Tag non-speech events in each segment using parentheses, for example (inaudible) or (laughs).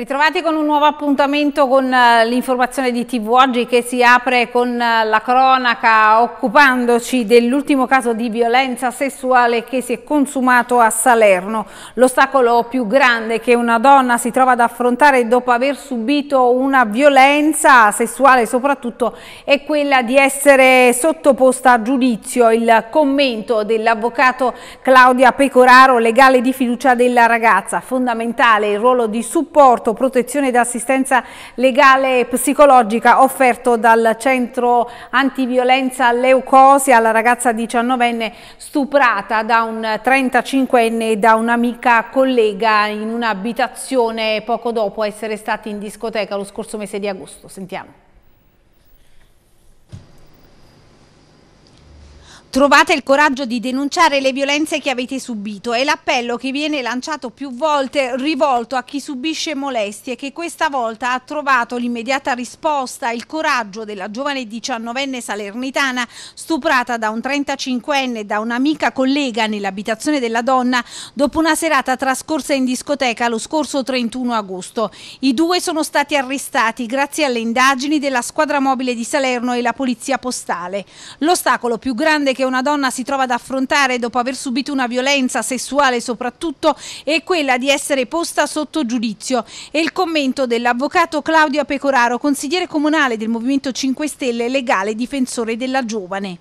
Ritrovati con un nuovo appuntamento con eh, l'informazione di TV Oggi che si apre con eh, la cronaca occupandoci dell'ultimo caso di violenza sessuale che si è consumato a Salerno. L'ostacolo più grande che una donna si trova ad affrontare dopo aver subito una violenza sessuale soprattutto è quella di essere sottoposta a giudizio. Il commento dell'avvocato Claudia Pecoraro, legale di fiducia della ragazza, fondamentale il ruolo di supporto supporto, protezione ed assistenza legale e psicologica offerto dal centro antiviolenza Leucosi alla ragazza 19enne stuprata da un 35enne e da un'amica collega in un'abitazione poco dopo essere stati in discoteca lo scorso mese di agosto. Sentiamo. Trovate il coraggio di denunciare le violenze che avete subito. È l'appello che viene lanciato più volte rivolto a chi subisce molestie che questa volta ha trovato l'immediata risposta il coraggio della giovane 19enne salernitana stuprata da un 35enne da un'amica collega nell'abitazione della donna dopo una serata trascorsa in discoteca lo scorso 31 agosto. I due sono stati arrestati grazie alle indagini della squadra mobile di Salerno e la polizia postale. L'ostacolo più grande che che una donna si trova ad affrontare dopo aver subito una violenza sessuale soprattutto è quella di essere posta sotto giudizio. E il commento dell'avvocato Claudio Pecoraro, consigliere comunale del Movimento 5 Stelle, legale difensore della giovane.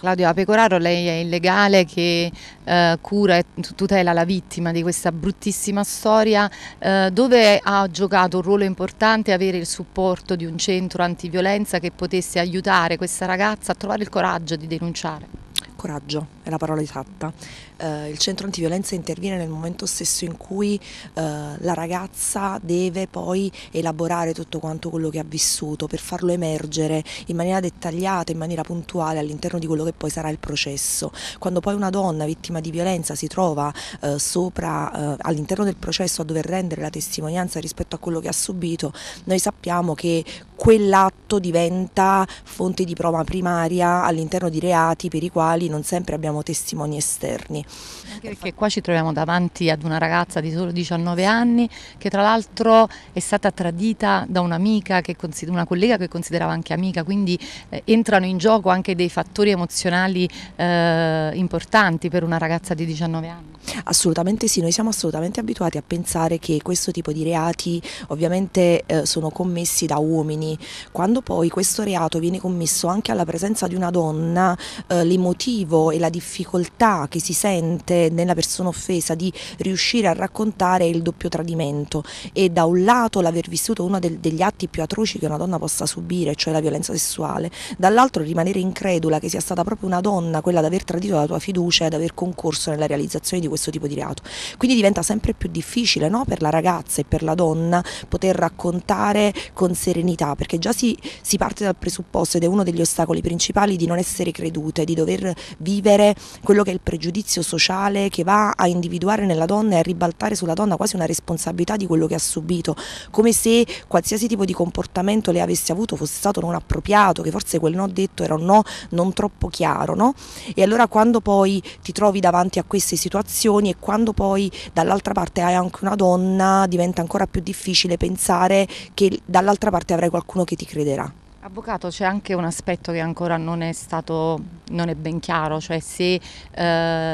Claudio Apecoraro, lei è il legale che eh, cura e tutela la vittima di questa bruttissima storia, eh, dove ha giocato un ruolo importante avere il supporto di un centro antiviolenza che potesse aiutare questa ragazza a trovare il coraggio di denunciare? Coraggio è la parola esatta eh, il centro antiviolenza interviene nel momento stesso in cui eh, la ragazza deve poi elaborare tutto quanto quello che ha vissuto per farlo emergere in maniera dettagliata, in maniera puntuale all'interno di quello che poi sarà il processo. Quando poi una donna vittima di violenza si trova eh, sopra, eh, all'interno del processo a dover rendere la testimonianza rispetto a quello che ha subito, noi sappiamo che quell'atto diventa fonte di prova primaria all'interno di reati per i quali non sempre abbiamo testimoni esterni. Anche perché qua ci troviamo davanti ad una ragazza di solo 19 anni che tra l'altro è stata tradita da un'amica, una collega che considerava anche amica, quindi eh, entrano in gioco anche dei fattori emozionali eh, importanti per una ragazza di 19 anni. Assolutamente sì, noi siamo assolutamente abituati a pensare che questo tipo di reati ovviamente eh, sono commessi da uomini, quando poi questo reato viene commesso anche alla presenza di una donna, eh, l'emotivo e la difficoltà che si sente nella persona offesa di riuscire a raccontare il doppio tradimento e da un lato l'aver vissuto uno del, degli atti più atroci che una donna possa subire, cioè la violenza sessuale, dall'altro rimanere incredula che sia stata proprio una donna quella ad aver tradito la tua fiducia e ad aver concorso nella realizzazione di questo questo tipo di reato. Quindi diventa sempre più difficile no? per la ragazza e per la donna poter raccontare con serenità, perché già si, si parte dal presupposto ed è uno degli ostacoli principali di non essere credute, di dover vivere quello che è il pregiudizio sociale che va a individuare nella donna e a ribaltare sulla donna quasi una responsabilità di quello che ha subito, come se qualsiasi tipo di comportamento le avesse avuto fosse stato non appropriato, che forse quel no detto era un no non troppo chiaro. No? E allora quando poi ti trovi davanti a queste situazioni, situazioni e quando poi dall'altra parte hai anche una donna diventa ancora più difficile pensare che dall'altra parte avrai qualcuno che ti crederà. Avvocato, c'è anche un aspetto che ancora non è stato, non è ben chiaro, cioè se eh,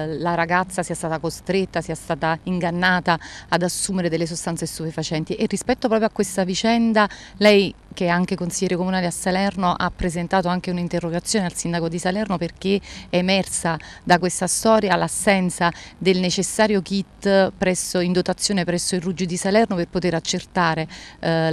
la ragazza sia stata costretta, sia stata ingannata ad assumere delle sostanze stupefacenti e rispetto proprio a questa vicenda lei che anche consigliere comunale a Salerno, ha presentato anche un'interrogazione al sindaco di Salerno perché è emersa da questa storia l'assenza del necessario kit presso, in dotazione presso il Ruggio di Salerno per poter accertare eh,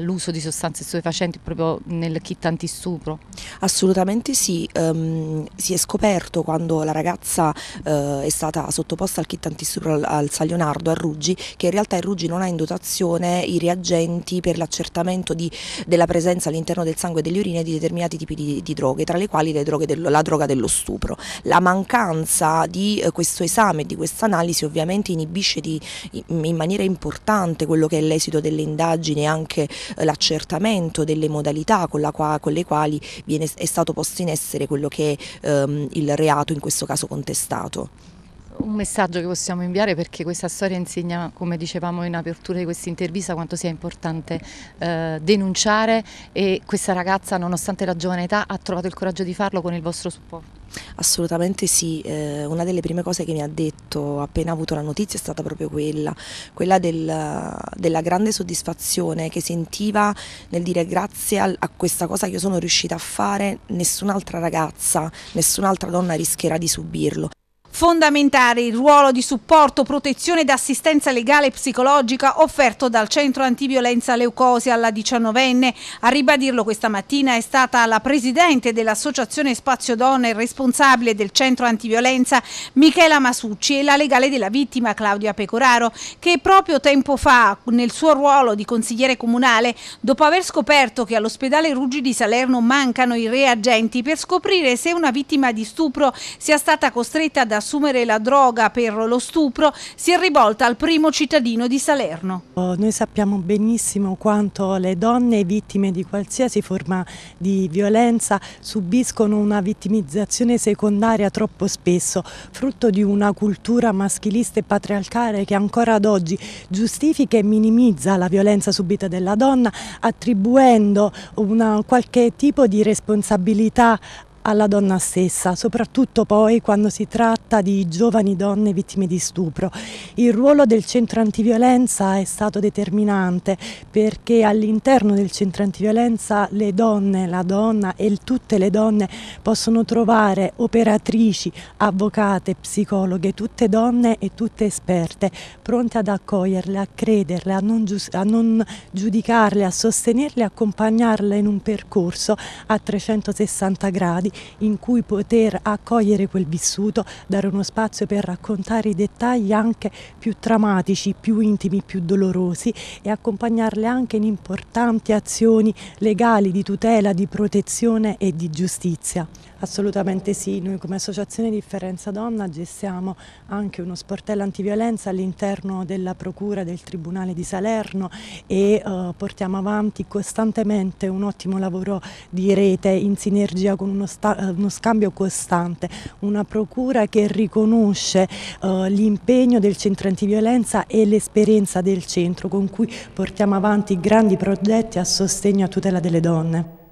l'uso di sostanze stupefacenti proprio nel kit antistupro. Assolutamente sì, um, si è scoperto quando la ragazza uh, è stata sottoposta al kit antistupro al, al Salionardo, a Ruggi, che in realtà il Ruggi non ha in dotazione i reagenti per l'accertamento di della presenza all'interno del sangue e delle urine di determinati tipi di, di droghe, tra le quali le droghe dello, la droga dello stupro. La mancanza di eh, questo esame, di questa analisi ovviamente inibisce di, in maniera importante quello che è l'esito delle indagini e anche eh, l'accertamento delle modalità con, qua, con le quali viene, è stato posto in essere quello che è ehm, il reato in questo caso contestato un messaggio che possiamo inviare perché questa storia insegna, come dicevamo in apertura di questa intervista, quanto sia importante eh, denunciare e questa ragazza, nonostante la giovane età, ha trovato il coraggio di farlo con il vostro supporto. Assolutamente sì, eh, una delle prime cose che mi ha detto appena avuto la notizia è stata proprio quella, quella del, della grande soddisfazione che sentiva nel dire grazie a, a questa cosa che io sono riuscita a fare, nessun'altra ragazza, nessun'altra donna rischierà di subirlo. Fondamentale il ruolo di supporto, protezione ed assistenza legale e psicologica offerto dal Centro Antiviolenza Leucosi alla 19enne. A ribadirlo questa mattina è stata la presidente dell'Associazione Spazio Donne e responsabile del Centro Antiviolenza Michela Masucci e la legale della vittima Claudia Pecoraro che proprio tempo fa nel suo ruolo di consigliere comunale dopo aver scoperto che all'ospedale Ruggi di Salerno mancano i reagenti per scoprire se una vittima di stupro sia stata costretta da assumere la droga per lo stupro si è rivolta al primo cittadino di Salerno. Oh, noi sappiamo benissimo quanto le donne vittime di qualsiasi forma di violenza subiscono una vittimizzazione secondaria troppo spesso, frutto di una cultura maschilista e patriarcale che ancora ad oggi giustifica e minimizza la violenza subita della donna attribuendo una, qualche tipo di responsabilità alla donna stessa, soprattutto poi quando si tratta di giovani donne vittime di stupro. Il ruolo del centro antiviolenza è stato determinante perché all'interno del centro antiviolenza le donne, la donna e tutte le donne possono trovare operatrici, avvocate, psicologhe, tutte donne e tutte esperte, pronte ad accoglierle, a crederle, a non, a non giudicarle, a sostenerle, accompagnarle in un percorso a 360 gradi in cui poter accogliere quel vissuto, dare uno spazio per raccontare i dettagli anche più traumatici, più intimi, più dolorosi e accompagnarle anche in importanti azioni legali di tutela, di protezione e di giustizia. Assolutamente sì, noi come associazione Differenza Donna gestiamo anche uno sportello antiviolenza all'interno della Procura del Tribunale di Salerno e eh, portiamo avanti costantemente un ottimo lavoro di rete in sinergia con uno, eh, uno scambio costante, una Procura che riconosce eh, l'impegno del centro antiviolenza e l'esperienza del centro con cui portiamo avanti grandi progetti a sostegno e a tutela delle donne.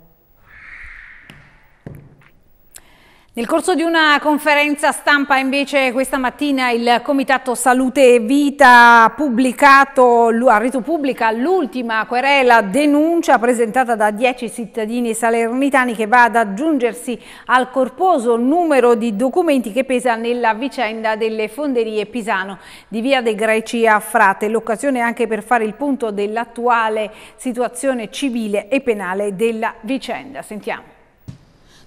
Nel corso di una conferenza stampa invece questa mattina il Comitato Salute e Vita ha pubblicato rito pubblica l'ultima querela denuncia presentata da dieci cittadini salernitani che va ad aggiungersi al corposo numero di documenti che pesa nella vicenda delle fonderie Pisano di Via De Greci a Frate, l'occasione anche per fare il punto dell'attuale situazione civile e penale della vicenda. Sentiamo.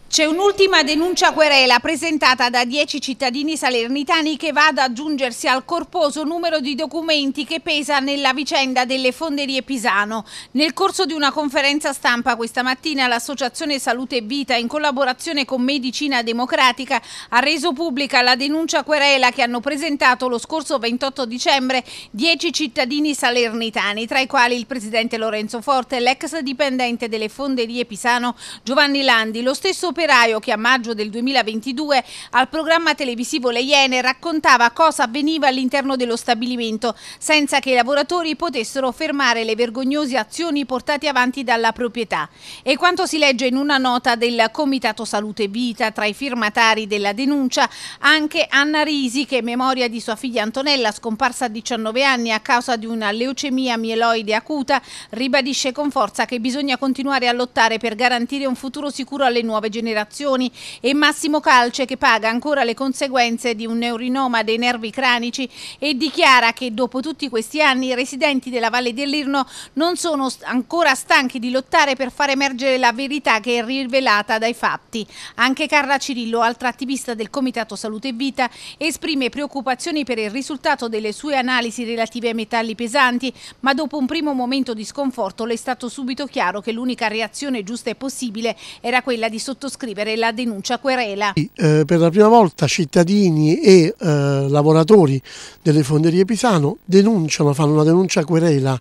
C'è un'ultima denuncia querela presentata da dieci cittadini salernitani che va ad aggiungersi al corposo numero di documenti che pesa nella vicenda delle fonderie Pisano. Nel corso di una conferenza stampa questa mattina l'Associazione Salute e Vita in collaborazione con Medicina Democratica ha reso pubblica la denuncia querela che hanno presentato lo scorso 28 dicembre dieci cittadini salernitani, tra i quali il presidente Lorenzo Forte, l'ex dipendente delle fonderie Pisano Giovanni Landi, lo stesso operaio che a maggio del 2022 al programma televisivo Le Iene raccontava cosa avveniva all'interno dello stabilimento senza che i lavoratori potessero fermare le vergognose azioni portate avanti dalla proprietà. E quanto si legge in una nota del Comitato Salute Vita tra i firmatari della denuncia anche Anna Risi che in memoria di sua figlia Antonella scomparsa a 19 anni a causa di una leucemia mieloide acuta ribadisce con forza che bisogna continuare a lottare per garantire un futuro sicuro alle nuove generazioni generazioni e Massimo Calce che paga ancora le conseguenze di un neurinoma dei nervi cranici e dichiara che dopo tutti questi anni i residenti della Valle dell'Irno non sono ancora stanchi di lottare per far emergere la verità che è rivelata dai fatti. Anche Carla Cirillo, altra attivista del Comitato Salute e Vita, esprime preoccupazioni per il risultato delle sue analisi relative ai metalli pesanti, ma dopo un primo momento di sconforto le è stato subito chiaro che l'unica reazione giusta e possibile era quella di sottoscrivere sottoscrivere la denuncia querela. Eh, per la prima volta cittadini e eh, lavoratori delle fonderie Pisano denunciano, fanno una denuncia querela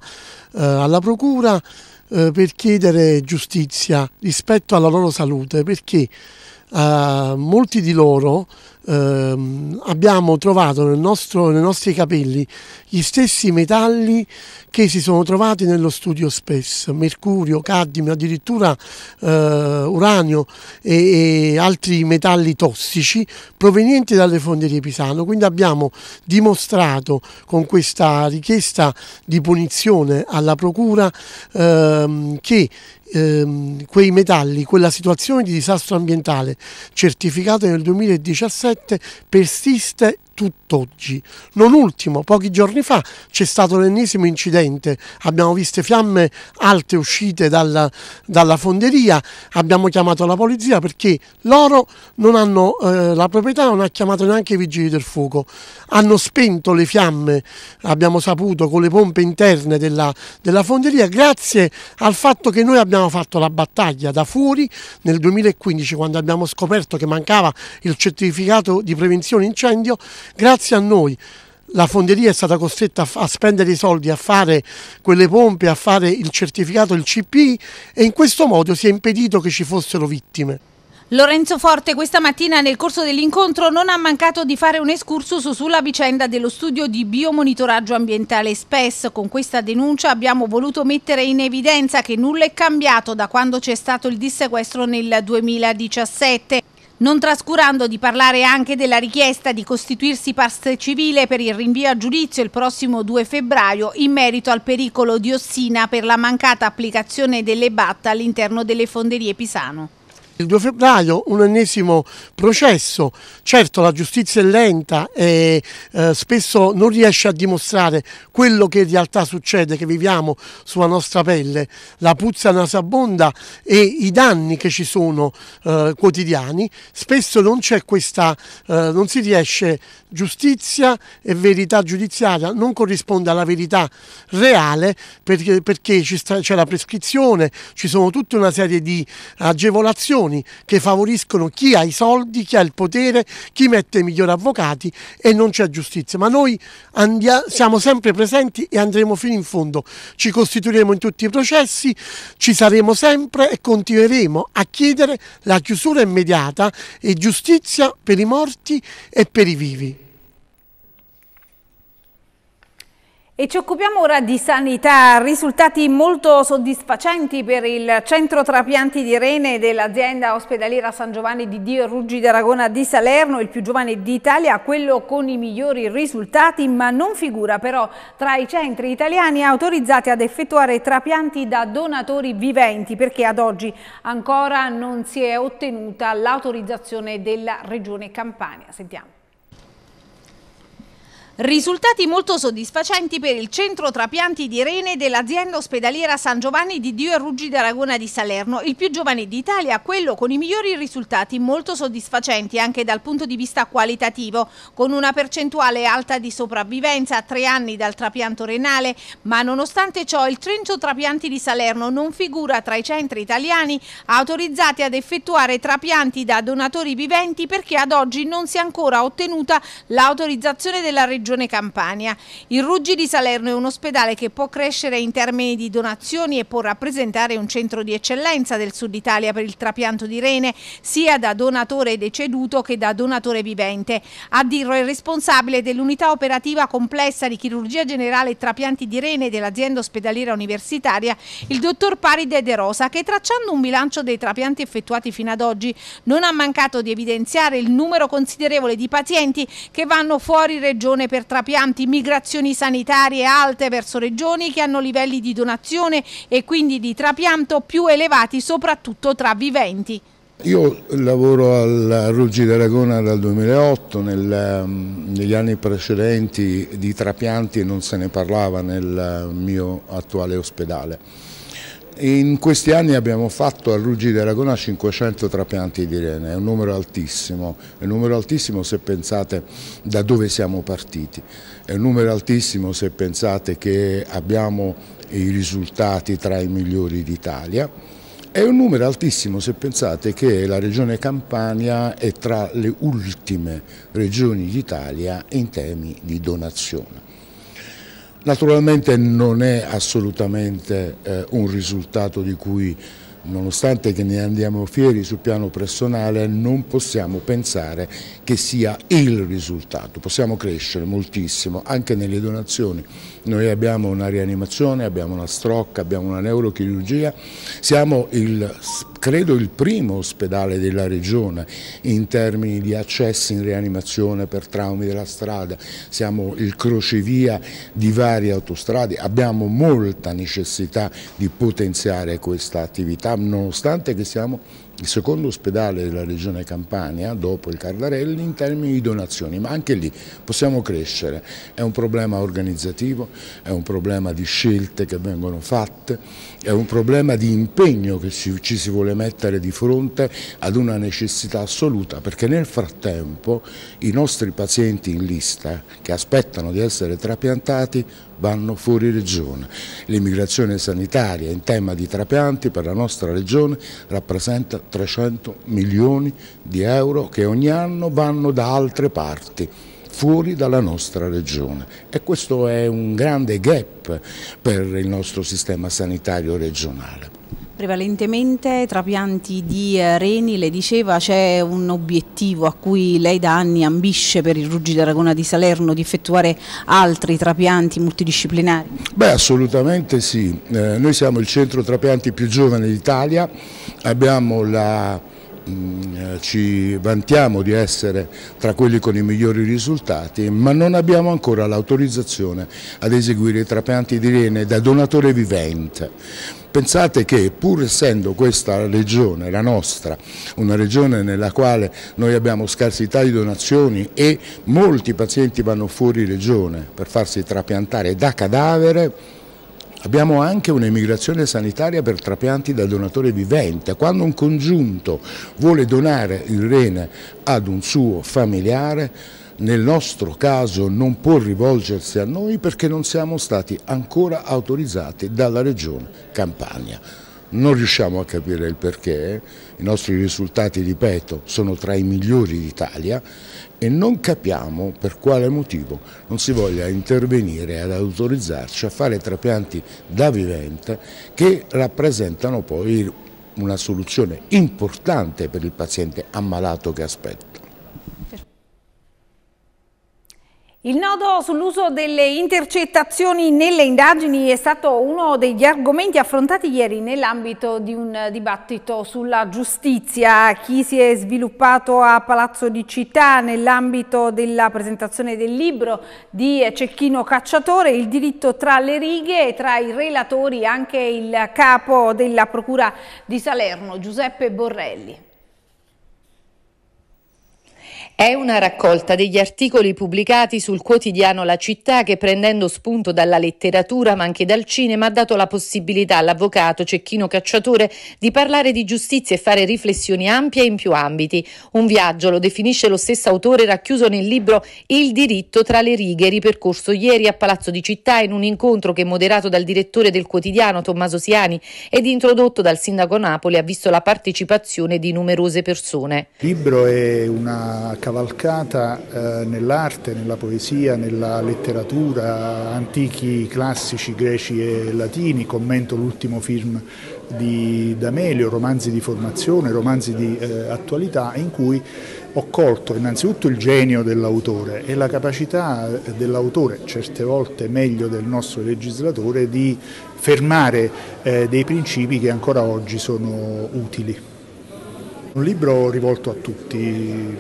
eh, alla procura eh, per chiedere giustizia rispetto alla loro salute perché eh, molti di loro eh, abbiamo trovato nel nostro, nei nostri capelli gli stessi metalli che si sono trovati nello studio Space, mercurio, cadmio, addirittura eh, uranio e, e, altri metalli tossici provenienti dalle fonderie Pisano. Quindi abbiamo dimostrato con questa richiesta di punizione alla Procura ehm, che ehm, quei metalli, quella situazione di disastro ambientale certificata nel 2017 persiste tutt'oggi. Non ultimo, pochi giorni fa c'è stato l'ennesimo incidente, abbiamo visto fiamme alte uscite dalla, dalla, fonderia, abbiamo chiamato la polizia perché loro non hanno eh, la proprietà, non ha chiamato neanche i vigili del fuoco, hanno spento le fiamme, abbiamo saputo, con le pompe interne della, della fonderia grazie al fatto che noi abbiamo fatto la battaglia da fuori nel 2015 quando abbiamo scoperto che mancava il certificato di prevenzione incendio Grazie a noi la fonderia è stata costretta a spendere i soldi, a fare quelle pompe, a fare il certificato, il CPI e in questo modo si è impedito che ci fossero vittime. Lorenzo Forte questa mattina nel corso dell'incontro non ha mancato di fare un escursus sulla vicenda dello studio di biomonitoraggio ambientale SPES. Con questa denuncia abbiamo voluto mettere in evidenza che nulla è cambiato da quando c'è stato il dissequestro nel 2017 non trascurando di parlare anche della richiesta di costituirsi parte civile per il rinvio a giudizio il prossimo 2 febbraio in merito al pericolo di Ossina per la mancata applicazione delle BAT all'interno delle fonderie Pisano. Il 2 febbraio un ennesimo processo, certo la giustizia è lenta e eh, spesso non riesce a dimostrare quello che in realtà succede, che viviamo sulla nostra pelle, la puzza nasabonda e i danni che ci sono eh, quotidiani, spesso non c'è questa, eh, non si riesce, giustizia e verità giudiziaria non corrisponde alla verità reale perché, perché c'è la prescrizione, ci sono tutta una serie di agevolazioni decisioni che favoriscono chi ha i soldi, chi ha il potere, chi mette i migliori avvocati e non c'è giustizia. Ma noi siamo sempre presenti e andremo fino in fondo. Ci costituiremo in tutti i processi, ci saremo sempre e continueremo a chiedere la chiusura immediata e giustizia per i morti e per i vivi. E ci occupiamo ora di sanità, risultati molto soddisfacenti per il centro trapianti di rene dell'azienda ospedaliera San Giovanni di Dio Ruggi d'Aragona di Salerno, il più giovane d'Italia, quello con i migliori risultati, ma non figura però tra i centri italiani autorizzati ad effettuare trapianti da donatori viventi, perché ad oggi ancora non si è ottenuta l'autorizzazione della Regione Campania. Sentiamo. Risultati molto soddisfacenti per il centro trapianti di rene dell'azienda ospedaliera San Giovanni di Dio e Ruggi d'Aragona di Salerno, il più giovane d'Italia, quello con i migliori risultati molto soddisfacenti anche dal punto di vista qualitativo, con una percentuale alta di sopravvivenza a tre anni dal trapianto renale, ma nonostante ciò il centro trapianti di Salerno non figura tra i centri italiani autorizzati ad effettuare trapianti da donatori viventi perché ad oggi non si è ancora ottenuta l'autorizzazione della regione Regione Campania. Il Ruggi di Salerno è un ospedale che può crescere in termini di donazioni e può rappresentare un centro di eccellenza del Sud Italia per il trapianto di rene, sia da donatore deceduto che da donatore vivente. A dirlo il responsabile dell'unità operativa complessa di chirurgia generale e trapianti di rene dell'azienda ospedaliera universitaria, il dottor Paride De Rosa, che tracciando un bilancio dei trapianti effettuati fino ad oggi non ha mancato di evidenziare il numero considerevole di pazienti che vanno fuori regione per per trapianti, migrazioni sanitarie alte verso regioni che hanno livelli di donazione e quindi di trapianto più elevati soprattutto tra viventi. Io lavoro alla Ruggi d'Aragona dal 2008, nel, ehm, negli anni precedenti di trapianti non se ne parlava nel mio attuale ospedale. In questi anni abbiamo fatto a Ruggi di Aragona 500 trapianti di rene, è un numero altissimo, è un numero altissimo se pensate da dove siamo partiti, è un numero altissimo se pensate che abbiamo i risultati tra i migliori d'Italia, è un numero altissimo se pensate che la regione Campania è tra le ultime regioni d'Italia in temi di donazione. Naturalmente non è assolutamente eh, un risultato di cui, nonostante che ne andiamo fieri sul piano personale, non possiamo pensare che sia il risultato. Possiamo crescere moltissimo anche nelle donazioni. Noi abbiamo una rianimazione, abbiamo una strocca, abbiamo una neurochirurgia, siamo il, credo il primo ospedale della regione in termini di accessi in rianimazione per traumi della strada, siamo il crocevia di varie autostrade, abbiamo molta necessità di potenziare questa attività nonostante che siamo il secondo ospedale della regione Campania dopo il Cardarelli in termini di donazioni, ma anche lì possiamo crescere, è un problema organizzativo, è un problema di scelte che vengono fatte, è un problema di impegno che ci, si vuole mettere di fronte ad una necessità assoluta, perché nel frattempo i nostri pazienti in lista che aspettano di essere trapiantati vanno fuori regione. L'immigrazione sanitaria in tema di trapianti per la nostra regione rappresenta 300 milioni di euro che ogni anno vanno da altre parti fuori dalla nostra regione e questo è un grande gap per il nostro sistema sanitario regionale. Prevalentemente trapianti di eh, reni, le diceva, c'è un obiettivo a cui lei da anni ambisce per il Ruggi d'Aragona di Salerno di effettuare altri trapianti multidisciplinari? Beh assolutamente sì, eh, noi siamo il centro trapianti più giovane d'Italia, abbiamo la mm, eh, ci vantiamo di essere tra quelli con i migliori risultati, ma non abbiamo ancora l'autorizzazione ad eseguire i trapianti di rene da donatore vivente. Pensate che pur essendo questa regione, la nostra, una regione nella quale noi abbiamo scarsità di donazioni e molti pazienti vanno fuori regione per farsi trapiantare da cadavere, Abbiamo anche un'emigrazione sanitaria per trapianti da donatore vivente. Quando un congiunto vuole donare il rene ad un suo familiare, nel nostro caso non può rivolgersi a noi perché non siamo stati ancora autorizzati dalla Regione Campania. Non riusciamo a capire il perché, i nostri risultati, ripeto, sono tra i migliori d'Italia e non capiamo per quale motivo non si voglia intervenire ad autorizzarci a fare trapianti da vivente che rappresentano poi una soluzione importante per il paziente ammalato che aspetta. Il nodo sull'uso delle intercettazioni nelle indagini è stato uno degli argomenti affrontati ieri nell'ambito di un dibattito sulla giustizia. Chi si è sviluppato a Palazzo di Città nell'ambito della presentazione del libro di Cecchino Cacciatore, il diritto tra le righe e tra i relatori anche il capo della Procura di Salerno, Giuseppe Borrelli. È una raccolta degli articoli pubblicati sul quotidiano La Città che prendendo spunto dalla letteratura ma anche dal cinema ha dato la possibilità all'avvocato Cecchino Cacciatore di parlare di giustizia e fare riflessioni ampie in più ambiti. Un viaggio lo definisce lo stesso autore racchiuso nel libro Il diritto tra le righe ripercorso ieri a Palazzo di Città in un incontro che moderato dal direttore del quotidiano Tommaso Siani ed introdotto dal sindaco Napoli ha visto la partecipazione di numerose persone. Il libro è una cavalcata eh, nell'arte, nella poesia, nella letteratura, antichi classici greci e latini, commento l'ultimo film di D'Amelio, romanzi di formazione, romanzi di eh, attualità, in cui ho colto innanzitutto il genio dell'autore e la capacità eh, dell'autore, certe volte meglio del nostro legislatore, di fermare eh, dei principi che ancora oggi sono utili. Un libro rivolto a tutti,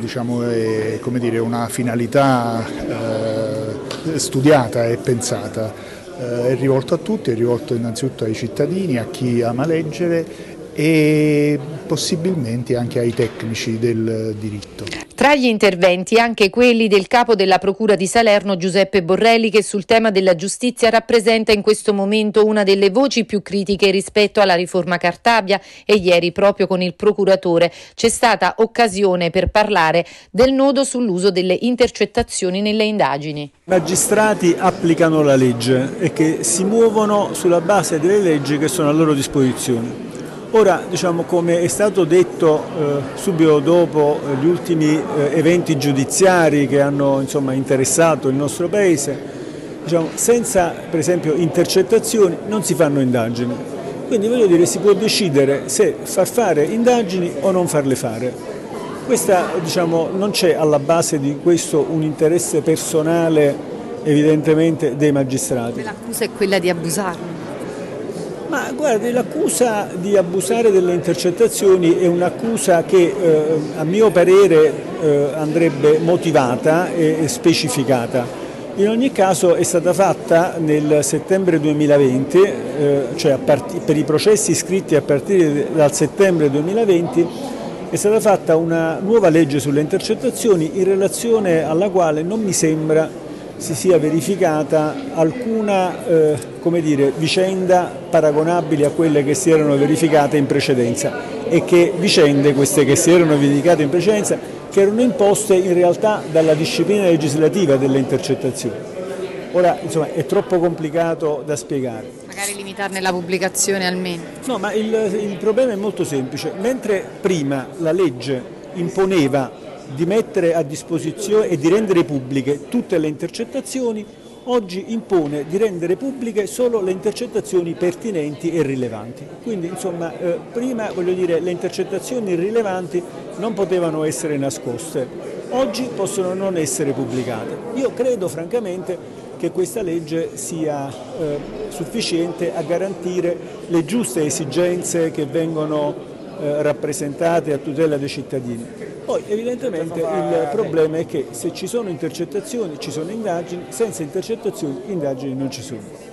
diciamo, è dire, una finalità eh, studiata e pensata. Eh, è rivolto a tutti, è rivolto innanzitutto ai cittadini, a chi ama leggere e possibilmente anche ai tecnici del diritto. Tra gli interventi anche quelli del capo della Procura di Salerno Giuseppe Borrelli che sul tema della giustizia rappresenta in questo momento una delle voci più critiche rispetto alla riforma Cartabia e ieri proprio con il procuratore c'è stata occasione per parlare del nodo sull'uso delle intercettazioni nelle indagini. I magistrati applicano la legge e che si muovono sulla base delle leggi che sono a loro disposizione. Ora, diciamo, come è stato detto eh, subito dopo eh, gli ultimi eh, eventi giudiziari che hanno insomma, interessato il nostro Paese, diciamo, senza per esempio intercettazioni non si fanno indagini. Quindi voglio dire, si può decidere se far fare indagini o non farle fare. Questa, diciamo, non c'è alla base di questo un interesse personale evidentemente dei magistrati. L'accusa è quella di abusarne. Ma guardi, l'accusa di abusare delle intercettazioni è un'accusa che eh, a mio parere eh, andrebbe motivata e, specificata. In ogni caso è stata fatta nel settembre 2020, eh, cioè per i processi iscritti a partire dal settembre 2020, è stata fatta una nuova legge sulle intercettazioni in relazione alla quale non mi sembra si sia verificata alcuna eh, dire, vicenda paragonabile a quelle che si erano verificate in precedenza e che vicende queste che si erano verificate in precedenza che erano imposte in realtà dalla disciplina legislativa delle intercettazioni. Ora insomma è troppo complicato da spiegare. Magari limitarne la pubblicazione almeno. No, ma il, il problema è molto semplice. Mentre prima la legge imponeva di mettere a disposizione e di rendere pubbliche tutte le intercettazioni, oggi impone di rendere pubbliche solo le intercettazioni pertinenti e rilevanti. Quindi insomma, eh, prima dire, le intercettazioni rilevanti non potevano essere nascoste, oggi possono non essere pubblicate. Io credo francamente che questa legge sia eh, sufficiente a garantire le giuste esigenze che vengono eh, rappresentate a tutela dei cittadini. Poi evidentemente il problema è che se ci sono intercettazioni ci sono indagini, senza intercettazioni indagini non ci sono.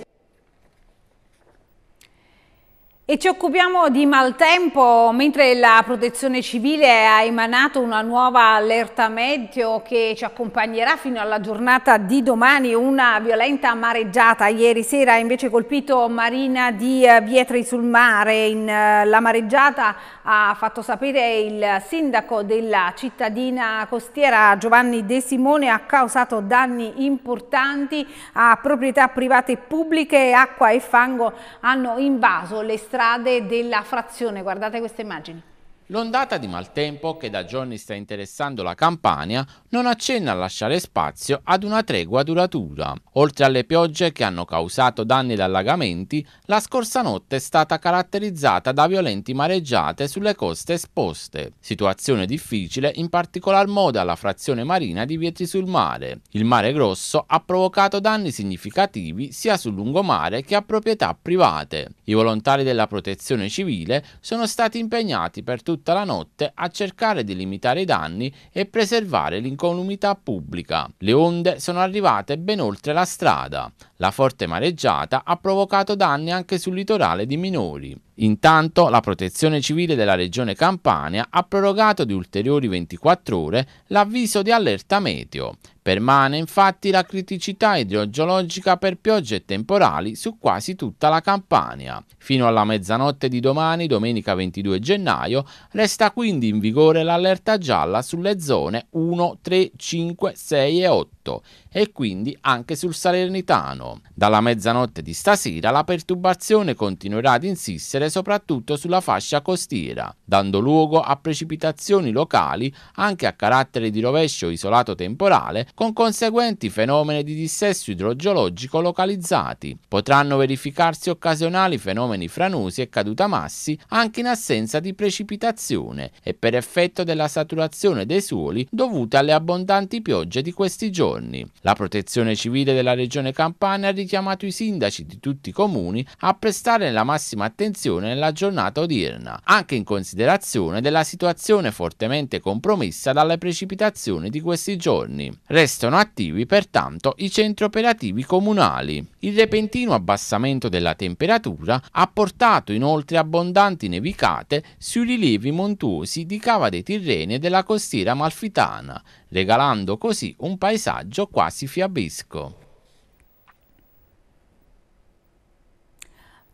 E ci occupiamo di maltempo, mentre la protezione civile ha emanato una nuova allerta meteo che ci accompagnerà fino alla giornata di domani, una violenta mareggiata ieri sera ha invece colpito Marina di eh, Vietri sul mare, in, eh, la mareggiata ha fatto sapere il sindaco della cittadina costiera Giovanni De Simone, ha causato danni importanti a proprietà private e pubbliche, acqua e fango hanno invaso le strade strade della frazione, guardate queste immagini. L'ondata di maltempo che da giorni sta interessando la Campania non accenna a lasciare spazio ad una tregua duratura. Oltre alle piogge che hanno causato danni ed allagamenti, la scorsa notte è stata caratterizzata da violenti mareggiate sulle coste esposte, situazione difficile in particolar modo alla frazione marina di Vietri sul Mare. Il mare grosso ha provocato danni significativi sia sul lungomare che a proprietà private. I volontari della protezione civile sono stati impegnati per tutti tutta la notte a cercare di limitare i danni e preservare l'incolumità pubblica. Le onde sono arrivate ben oltre la strada. La forte mareggiata ha provocato danni anche sul litorale di Minori. Intanto la protezione civile della regione Campania ha prorogato di ulteriori 24 ore l'avviso di allerta meteo. Permane infatti la criticità idrogeologica per piogge e temporali su quasi tutta la Campania. Fino alla mezzanotte di domani, domenica 22 gennaio, resta quindi in vigore l'allerta gialla sulle zone 1, 3, 5, 6 e 8 e quindi anche sul Salernitano. Dalla mezzanotte di stasera la perturbazione continuerà ad insistere soprattutto sulla fascia costiera, dando luogo a precipitazioni locali anche a carattere di rovescio isolato temporale con conseguenti fenomeni di dissesto idrogeologico localizzati. Potranno verificarsi occasionali fenomeni franosi e caduta massi anche in assenza di precipitazione e per effetto della saturazione dei suoli dovute alle abbondanti piogge di questi giorni. La protezione civile della regione Campania Fontana ha richiamato i sindaci di tutti i comuni a prestare la massima attenzione nella giornata odierna, anche in considerazione della situazione fortemente compromessa dalle precipitazioni di questi giorni. Restano attivi pertanto i centri operativi comunali. Il repentino abbassamento della temperatura ha portato inoltre abbondanti nevicate sui rilievi montuosi di Cava dei Tirreni e della costiera malfitana, regalando così un paesaggio quasi fiabesco.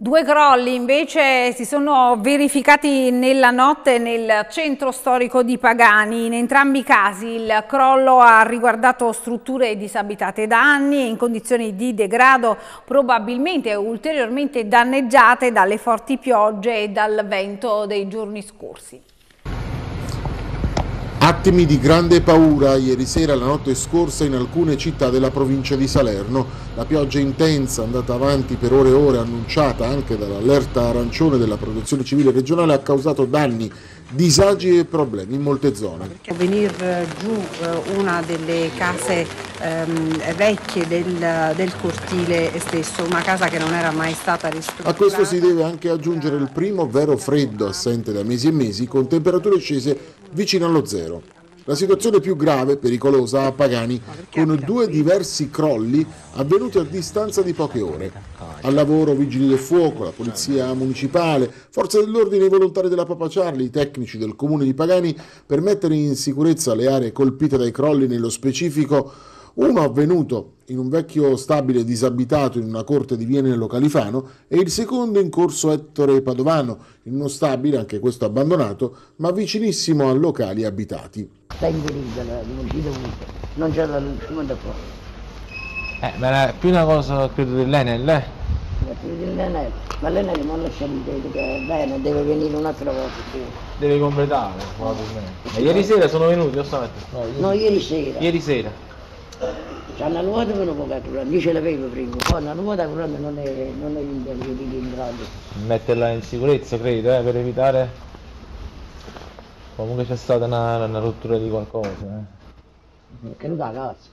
Due crolli invece si sono verificati nella notte nel centro storico di Pagani. In entrambi i casi il crollo ha riguardato strutture disabitate da anni e in condizioni di degrado probabilmente ulteriormente danneggiate dalle forti piogge e dal vento dei giorni scorsi. Attimi di grande paura ieri sera la notte scorsa in alcune città della provincia di Salerno. La pioggia intensa andata avanti per ore e ore annunciata anche dall'allerta arancione della protezione civile regionale ha causato danni disagi e problemi in molte zone. Perché venire eh, giù eh, una delle case ehm, vecchie del, del, cortile stesso, una casa che non era mai stata ristrutturata. A questo si deve anche aggiungere il primo vero freddo assente da mesi e mesi con temperature scese vicino allo zero. La situazione più grave, pericolosa, a Pagani, con due diversi crolli avvenuti a distanza di poche ore. Al lavoro vigili del fuoco, la polizia municipale, forze dell'ordine e volontari della Papa Charlie, i tecnici del comune di Pagani, per mettere in sicurezza le aree colpite dai crolli nello specifico uno avvenuto in un vecchio stabile disabitato in una corte di Viene nello Califano e il secondo in corso Ettore Padovano, in uno stabile, anche questo abbandonato, ma vicinissimo a locali abitati. Sta in deriva, non c'è la non da qua. Eh, ma è più una cosa credo dell'Enel, eh? più dell'Enel, ma l'Enel non lascia dire che è bene, deve venire un'altra volta. Più. Deve completare, probabilmente. Ma ieri sera sono venuti o stamattina? No, ieri... no, ieri sera. Ieri sera. C'hanno nuoto che non può curare, io ce l'avevo prima, poi una nuota curando non è, non è l'impianto di entrare. Metterla in sicurezza credo, eh, per evitare. Comunque c'è stata una, una, rottura di qualcosa, eh. Che da cazzo.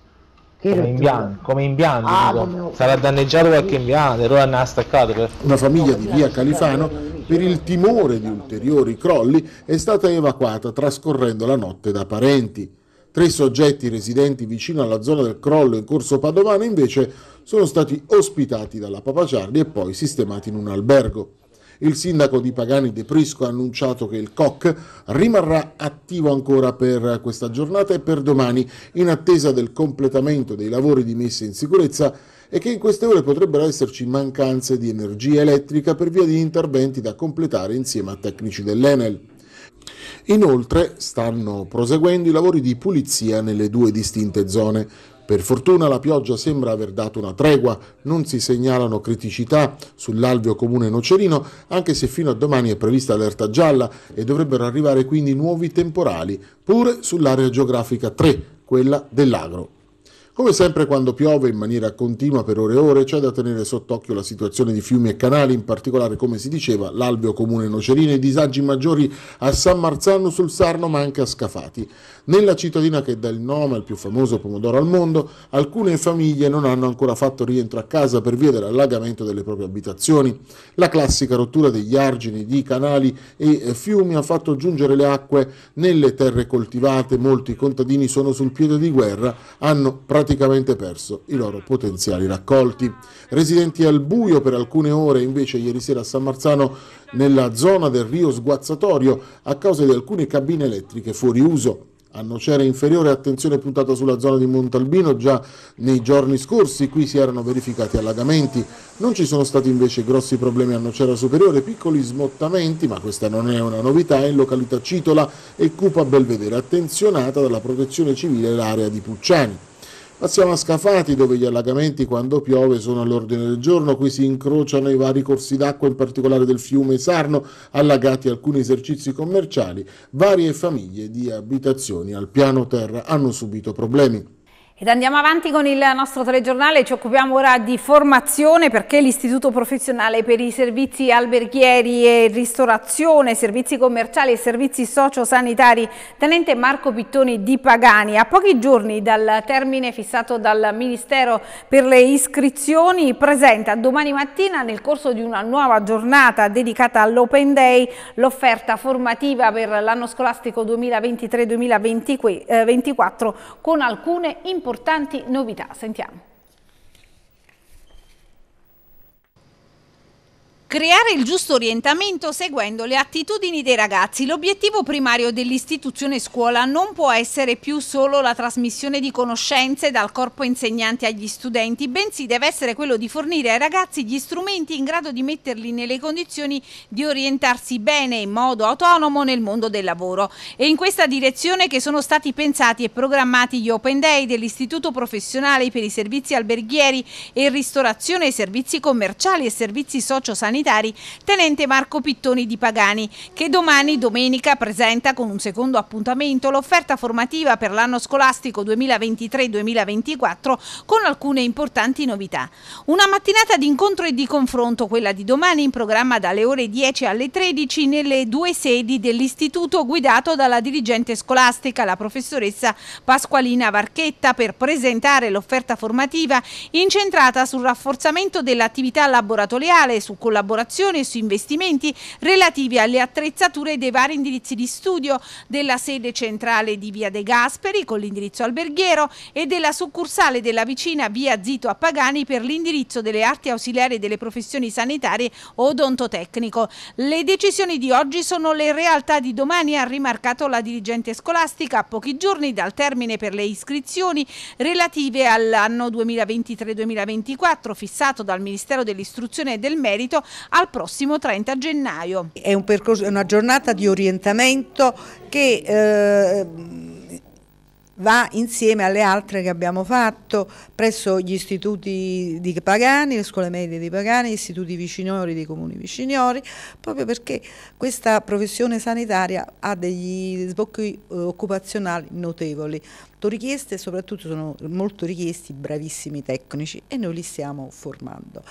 Che come, impianto, come impianto, ah, come... sarà danneggiato qualche impianto, allora ne ha staccato. Per... Una famiglia di via Califano per il timore di ulteriori crolli è stata evacuata trascorrendo la notte da parenti. Tre soggetti residenti vicino alla zona del crollo in corso Padovano invece sono stati ospitati dalla Papa Ciardi e poi sistemati in un albergo. Il sindaco di Pagani De Prisco ha annunciato che il COC rimarrà attivo ancora per questa giornata e per domani in attesa del completamento dei lavori di messa in sicurezza e che in queste ore potrebbero esserci mancanze di energia elettrica per via di interventi da completare insieme a tecnici dell'Enel. Inoltre stanno proseguendo i lavori di pulizia nelle due distinte zone. Per fortuna la pioggia sembra aver dato una tregua, non si segnalano criticità sull'alveo comune Nocerino, anche se fino a domani è prevista allerta gialla e dovrebbero arrivare quindi nuovi temporali, pure sull'area geografica 3, quella dell'agro. Come sempre quando piove in maniera continua per ore e ore c'è da tenere sott'occhio la situazione di fiumi e canali, in particolare come si diceva l'alveo comune Nocerina e i disagi maggiori a San Marzano sul Sarno ma anche a Scafati. Nella cittadina che dà il nome al più famoso pomodoro al mondo, alcune famiglie non hanno ancora fatto rientro a casa per via dell'allagamento delle proprie abitazioni. La classica rottura degli argini di canali e fiumi ha fatto giungere le acque nelle terre coltivate, molti contadini sono sul piede di guerra, hanno praticamente praticamente perso i loro potenziali raccolti. Residenti al buio per alcune ore invece ieri sera a San Marzano nella zona del Rio Sguazzatorio a causa di alcune cabine elettriche fuori uso. A Nocera inferiore attenzione puntata sulla zona di Montalbino già nei giorni scorsi, qui si erano verificati allagamenti. Non ci sono stati invece grossi problemi a Nocera superiore, piccoli smottamenti, ma questa non è una novità, in località Citola e Cupa Belvedere, attenzionata dalla protezione civile l'area di Pucciani. Passiamo a Scafati dove gli allagamenti quando piove sono all'ordine del giorno, qui si incrociano i vari corsi d'acqua, in particolare del fiume Sarno, allagati alcuni esercizi commerciali, varie famiglie di abitazioni al piano terra hanno subito problemi. Ed andiamo avanti con il nostro telegiornale, ci occupiamo ora di formazione perché l'Istituto Professionale per i Servizi Alberghieri e Ristorazione, Servizi Commerciali e Servizi Sociosanitari, Tenente Marco Pittoni di Pagani, a pochi giorni dal termine fissato dal Ministero per le iscrizioni, presenta domani mattina nel corso di una nuova giornata dedicata all'Open Day l'offerta formativa per l'anno scolastico 2023-2024 eh, con alcune importanti importanti novità. Sentiamo. Creare il giusto orientamento seguendo le attitudini dei ragazzi. L'obiettivo primario dell'istituzione scuola non può essere più solo la trasmissione di conoscenze dal corpo insegnante agli studenti, bensì deve essere quello di fornire ai ragazzi gli strumenti in grado di metterli nelle condizioni di orientarsi bene in modo autonomo nel mondo del lavoro. È in questa direzione che sono stati pensati e programmati gli Open Day dell'Istituto Professionale per i Servizi Alberghieri e Ristorazione, Servizi Commerciali e Servizi Sociosanitari umanitari, tenente Marco Pittoni di Pagani, che domani, domenica, presenta con un secondo appuntamento l'offerta formativa per l'anno scolastico 2023-2024 con alcune importanti novità. Una mattinata di incontro e di confronto, quella di domani in programma dalle ore 10 alle 13 nelle due sedi dell'istituto guidato dalla dirigente scolastica, la professoressa Pasqualina Varchetta, per presentare l'offerta formativa incentrata sul rafforzamento dell'attività laboratoriale, su collaborazione collaborazione su investimenti relativi alle attrezzature dei vari indirizzi di studio della sede centrale di Via De Gasperi con l'indirizzo alberghiero e della succursale della vicina Via Zito a Pagani per l'indirizzo delle arti ausiliarie delle professioni sanitarie odontotecnico. Le decisioni di oggi sono le realtà di domani, ha rimarcato la dirigente scolastica a pochi giorni dal termine per le iscrizioni relative all'anno 2023-2024 fissato dal Ministero dell'Istruzione e del Merito al prossimo 30 gennaio. È un percorso, una giornata di orientamento che... Eh, va insieme alle altre che abbiamo fatto presso gli istituti di Pagani, le scuole medie di Pagani, gli istituti viciniori dei comuni viciniori, proprio perché questa professione sanitaria ha degli sbocchi eh, occupazionali notevoli richieste e soprattutto sono molto richiesti bravissimi tecnici e noi li stiamo formando.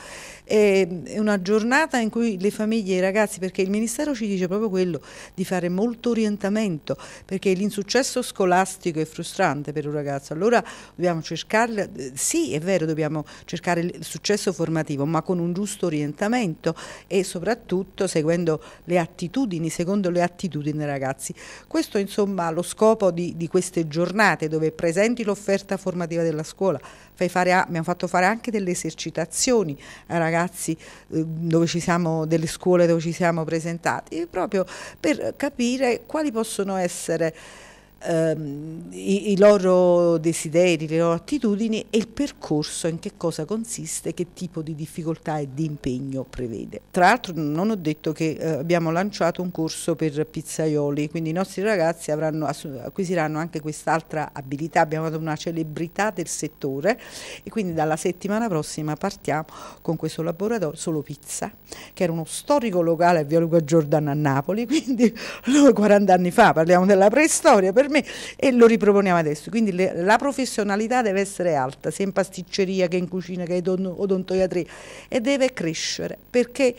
È una giornata in cui le famiglie e i ragazzi, perché il Ministero ci dice proprio quello, di fare molto orientamento, perché l'insuccesso scolastico è frustrante per un ragazzo, allora dobbiamo cercare, sì è vero dobbiamo cercare il successo formativo, ma con un giusto orientamento e soprattutto seguendo le attitudini, secondo le attitudini dei ragazzi. Questo insomma lo scopo di, di queste giornate, dove presenti l'offerta formativa della scuola, fare, abbiamo fatto fare anche delle esercitazioni ai ragazzi eh, siamo, delle scuole dove ci siamo presentati, proprio per capire quali possono essere Ehm, i, i, loro desideri, le loro attitudini e il percorso in che cosa consiste, che tipo di difficoltà e di impegno prevede. Tra l'altro non ho detto che eh, abbiamo lanciato un corso per pizzaioli, quindi i nostri ragazzi avranno, acquisiranno anche quest'altra abilità, abbiamo dato una celebrità del settore e quindi dalla settimana prossima partiamo con questo laboratorio Solo Pizza, che era uno storico locale a Via Luca Giordano a Napoli, (laughs) quindi 40 anni fa, parliamo della preistoria, per per me e lo riproponiamo adesso. Quindi le, la professionalità deve essere alta, sia in pasticceria che in cucina che in odontoiatria e deve crescere perché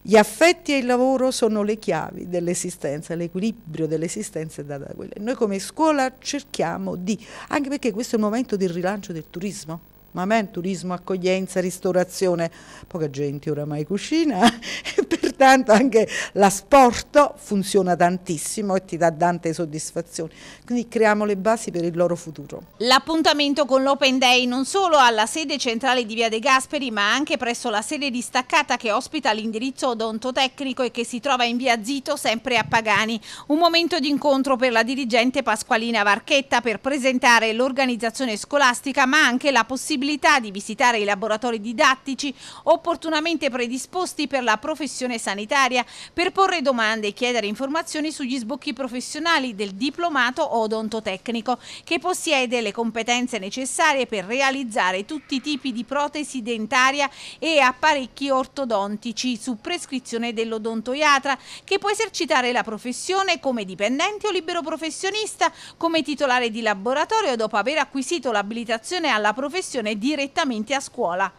gli affetti e il lavoro sono le chiavi dell'esistenza, l'equilibrio dell'esistenza è data da quelle. Noi come scuola cerchiamo di, anche perché questo è il momento del rilancio del turismo, ma a me turismo, accoglienza, ristorazione, poca gente oramai cucina, (laughs) Pertanto anche l'asporto funziona tantissimo e ti dà tante soddisfazioni. Quindi creiamo le basi per il loro futuro. L'appuntamento con l'Open Day non solo alla sede centrale di Via De Gasperi ma anche presso la sede distaccata che ospita l'indirizzo odontotecnico e che si trova in Via Zito sempre a Pagani. Un momento di incontro per la dirigente Pasqualina Varchetta per presentare l'organizzazione scolastica ma anche la possibilità di visitare i laboratori didattici opportunamente predisposti per la professione sanitaria sanitaria per porre domande e chiedere informazioni sugli sbocchi professionali del diplomato odontotecnico che possiede le competenze necessarie per realizzare tutti i tipi di protesi dentaria e apparecchi ortodontici su prescrizione dell'odontoiatra che può esercitare la professione come dipendente o libero professionista, come titolare di laboratorio dopo aver acquisito l'abilitazione alla professione direttamente a scuola.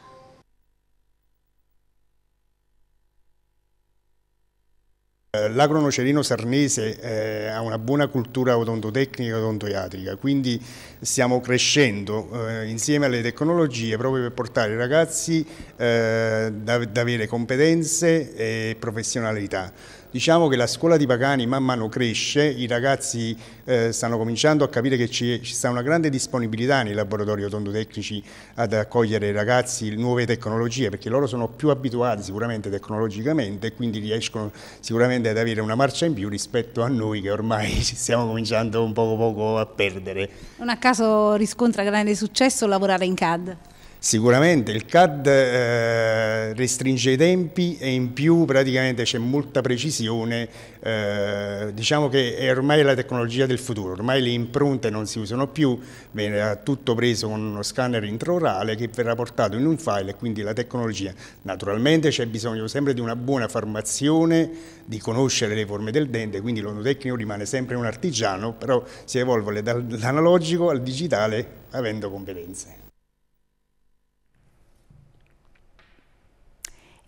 Eh, L'agronocerino sarnese eh, ha una buona cultura odontotecnica e odontoiatrica, quindi stiamo crescendo eh, insieme alle tecnologie proprio per portare i ragazzi eh, ad avere competenze e professionalità. Diciamo che la scuola di Pagani man mano cresce, i ragazzi eh, stanno cominciando a capire che ci, ci, sta una grande disponibilità nei laboratori odontotecnici ad accogliere i ragazzi nuove tecnologie, perché loro sono più abituati sicuramente tecnologicamente e quindi riescono sicuramente ad avere una marcia in più rispetto a noi che ormai (laughs) ci stiamo cominciando un poco poco a perdere. Non a caso riscontra grande successo lavorare in CAD? Sicuramente il CAD eh, restringe i tempi e in più praticamente c'è molta precisione, eh, diciamo che è ormai la tecnologia del futuro, ormai le impronte non si usano più, viene tutto preso con uno scanner intraorale che verrà portato in un file e quindi la tecnologia. Naturalmente c'è bisogno sempre di una buona formazione, di conoscere le forme del dente, quindi l'onotecnico rimane sempre un artigiano, però si evolve dall'analogico al digitale avendo competenze.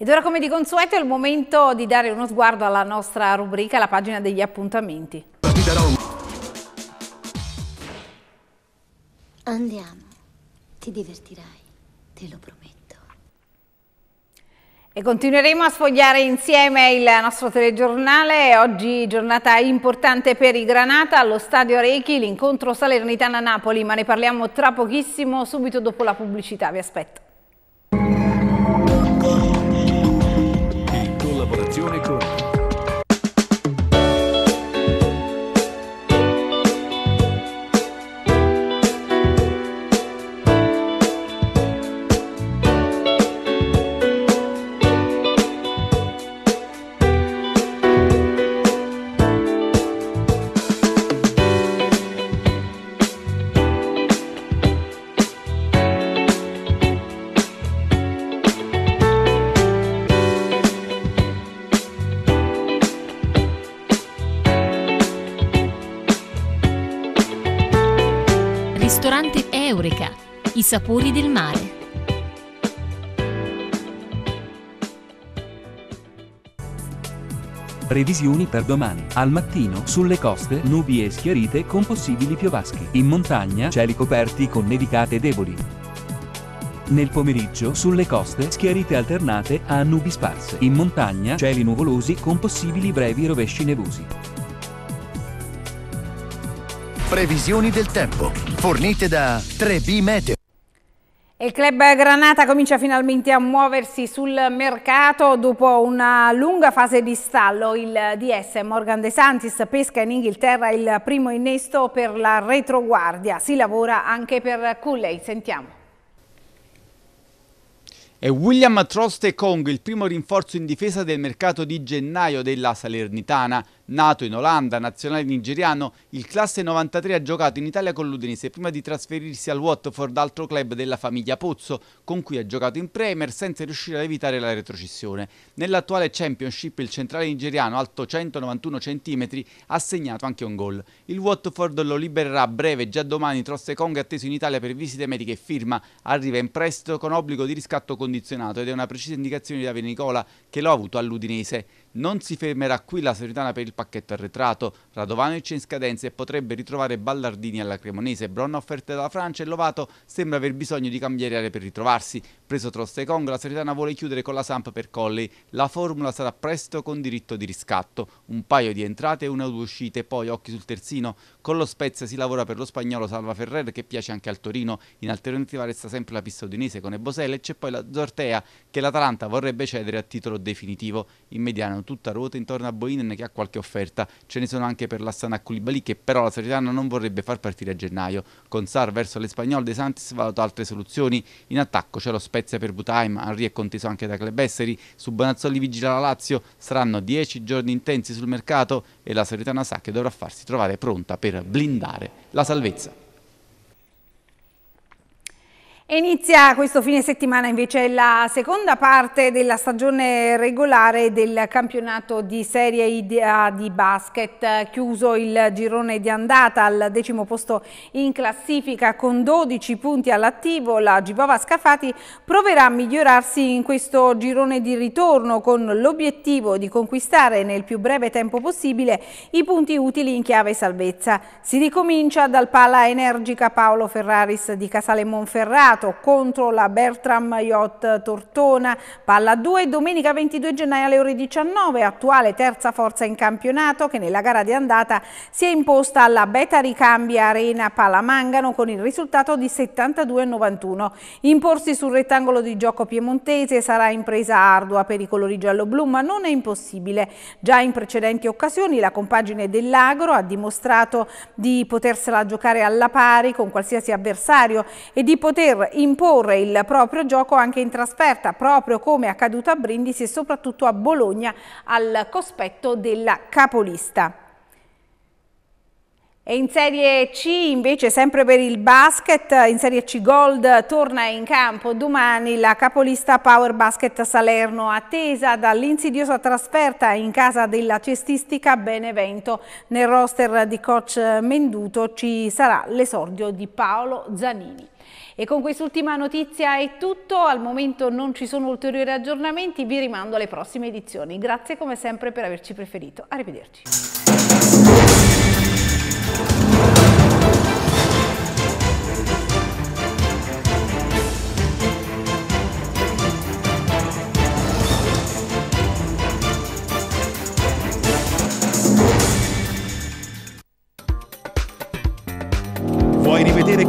Ed ora come di consueto è il momento di dare uno sguardo alla nostra rubrica, la pagina degli appuntamenti. Andiamo, ti divertirai, te lo prometto. E continueremo a sfogliare insieme il nostro telegiornale, oggi giornata importante per i Granata, allo Stadio Rechi, l'incontro Salernitana-Napoli, ma ne parliamo tra pochissimo, subito dopo la pubblicità, vi aspetto. Azione Corona. sapori del mare. Previsioni per domani. Al mattino, sulle coste, nubi e schiarite con possibili piovaschi. In montagna, cieli coperti con nevicate deboli. Nel pomeriggio, sulle coste, schiarite alternate a nubi sparse. In montagna, cieli nuvolosi con possibili brevi rovesci nevosi. Previsioni del tempo, fornite da 3B Meteo. Il club Granata comincia finalmente a muoversi sul mercato dopo una lunga fase di stallo. Il DS Morgan De Santis pesca in Inghilterra il primo innesto per la retroguardia. Si lavora anche per Cooley. Sentiamo. È William Troste Kong il primo rinforzo in difesa del mercato di gennaio della Salernitana. Nato in Olanda, nazionale nigeriano, il classe 93 ha giocato in Italia con l'Udinese prima di trasferirsi al Watford, altro club della famiglia Pozzo, con cui ha giocato in Premier senza riuscire ad evitare la retrocessione. Nell'attuale Championship il centrale nigeriano, alto 191 cm, ha segnato anche un gol. Il Watford lo libererà a breve, già domani Troste Kong è atteso in Italia per visite mediche e firma. Arriva in prestito con obbligo di riscatto condizionato ed è una precisa indicazione di Davide Nicola che lo ha avuto all'Udinese. Non si fermerà qui la Seritana per il pacchetto arretrato. Radovanovic in scadenza e potrebbe ritrovare Ballardini alla Cremonese. Bronna offerta dalla Francia e Lovato sembra aver bisogno di cambiare area per ritrovarsi. Preso Trostecon, la Salernitana vuole chiudere con la Samp per Colli. La formula sarà presto con diritto di riscatto. Un paio di entrate e una o due uscite, poi occhi sul terzino. Con lo Spezia si lavora per lo spagnolo Salva Ferrer che piace anche al Torino. In alternativa resta sempre la pista udinese con Ebosele e c'è poi la Zortea che l'Atalanta vorrebbe cedere a titolo definitivo. In mediano tutta ruota intorno a Boinen che ha qualche offerta. Ce ne sono anche per l'Assana Koulibaly che però la Salernitana non vorrebbe far partire a gennaio. Con Sar verso l'Espagnol De Santis valuta altre soluzioni. In attacco c'è lo Spezia Spezia per Butaim, Henri è conteso anche da Clebesseri, su Bonazzoli vigila la Lazio, saranno 10 giorni intensi sul mercato e la Salernitana sa che dovrà farsi trovare pronta per blindare la salvezza. Inizia questo fine settimana invece la seconda parte della stagione regolare del campionato di Serie A di basket, chiuso il girone di andata al decimo posto in classifica con 12 punti all'attivo, la Gibova Scafati proverà a migliorarsi in questo girone di ritorno con l'obiettivo di conquistare nel più breve tempo possibile i punti utili in chiave salvezza. Si ricomincia dal pala energica Paolo Ferraris di Casale Monferrato Mercato contro la Bertram Yacht Tortona, palla 2 domenica 22 gennaio alle ore 19, attuale terza forza in campionato che nella gara di andata si è imposta alla Beta Ricambi Arena Palamangano con il risultato di 72-91. Imporsi sul rettangolo di gioco piemontese sarà impresa ardua per i colori giallo-blu ma non è impossibile. Già in precedenti occasioni la compagine dell'Agro ha dimostrato di potersela giocare alla pari con qualsiasi avversario e di poter imporre il proprio gioco anche in trasferta, proprio come accaduto a Brindisi e soprattutto a Bologna al cospetto della capolista. E in Serie C invece sempre per il basket, in Serie C Gold torna in campo domani la capolista Power Basket Salerno attesa dall'insidiosa trasferta in casa della cestistica Benevento. Nel roster di coach Menduto ci sarà l'esordio di Paolo Zanini. E con quest'ultima notizia è tutto, al momento non ci sono ulteriori aggiornamenti, vi rimando alle prossime edizioni. Grazie come sempre per averci preferito, arrivederci.